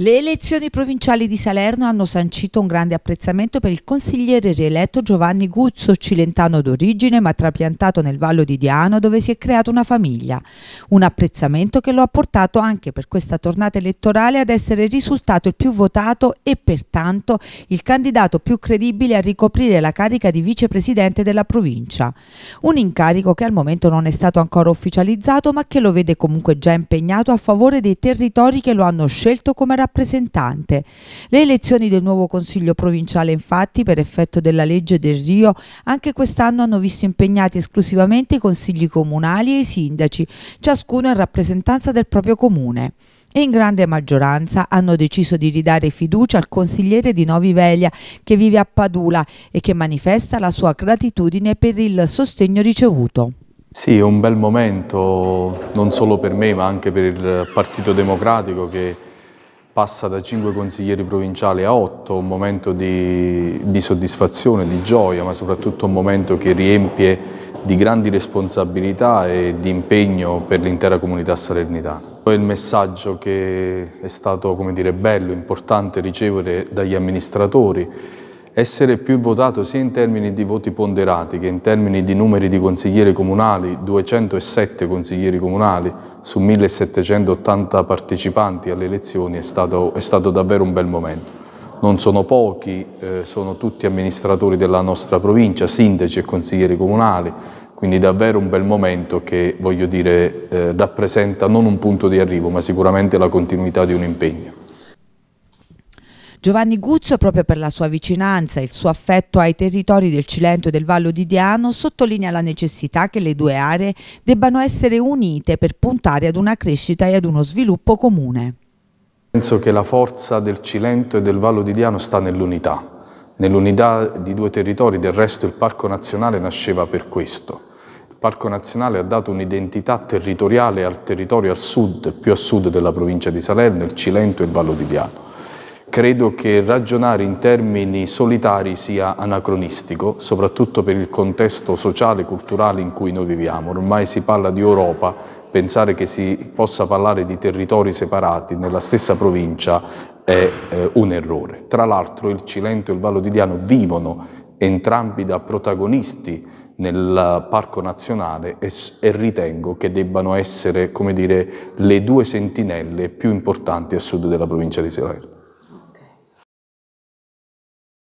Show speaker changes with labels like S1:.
S1: Le elezioni provinciali di Salerno hanno sancito un grande apprezzamento per il consigliere rieletto Giovanni Guzzo, cilentano d'origine ma trapiantato nel Vallo di Diano dove si è creata una famiglia. Un apprezzamento che lo ha portato anche per questa tornata elettorale ad essere risultato il più votato e pertanto il candidato più credibile a ricoprire la carica di vicepresidente della provincia. Un incarico che al momento non è stato ancora ufficializzato ma che lo vede comunque già impegnato a favore dei territori che lo hanno scelto come rappresentante rappresentante. Le elezioni del nuovo Consiglio provinciale infatti per effetto della legge del Rio anche quest'anno hanno visto impegnati esclusivamente i consigli comunali e i sindaci, ciascuno in rappresentanza del proprio comune e in grande maggioranza hanno deciso di ridare fiducia al consigliere di Novi Veglia che vive a Padula e che manifesta la sua gratitudine per il sostegno ricevuto.
S2: Sì, è un bel momento non solo per me ma anche per il Partito Democratico che passa da 5 consiglieri provinciali a 8, un momento di, di, soddisfazione, di gioia, ma soprattutto un momento che riempie di grandi responsabilità e di impegno per l'intera comunità salernitana. Il messaggio che è stato dire, bello, importante ricevere dagli amministratori essere più votato sia in termini di voti ponderati che in termini di numeri di consiglieri comunali, 207 consiglieri comunali su 1780 partecipanti alle elezioni è stato, è stato davvero un bel momento. Non sono pochi, eh, sono tutti amministratori della nostra provincia, sindaci e consiglieri comunali, quindi davvero un bel momento che voglio dire eh, rappresenta non un punto di arrivo ma sicuramente la continuità di un impegno.
S1: Giovanni Guzzo, proprio per la sua vicinanza e il suo affetto ai territori del Cilento e del Vallo di Diano, sottolinea la necessità che le due aree debbano essere unite per puntare ad una crescita e ad uno sviluppo comune.
S2: Penso che la forza del Cilento e del Vallo di Diano sta nell'unità, nell'unità di due territori, del resto il Parco Nazionale nasceva per questo. Il Parco Nazionale ha dato un'identità territoriale al territorio al sud, più a sud della provincia di Salerno, il Cilento e il Vallo di Diano credo che ragionare in termini solitari sia anacronistico, soprattutto per il contesto sociale e culturale in cui noi viviamo. Ormai si parla di Europa, pensare che si possa parlare di territori separati nella stessa provincia è eh, un errore. Tra l'altro il Cilento e il Vallo di Diano vivono entrambi da protagonisti nel Parco Nazionale e, e, ritengo che debbano essere, come dire, le due sentinelle più importanti a sud della provincia di Salerno.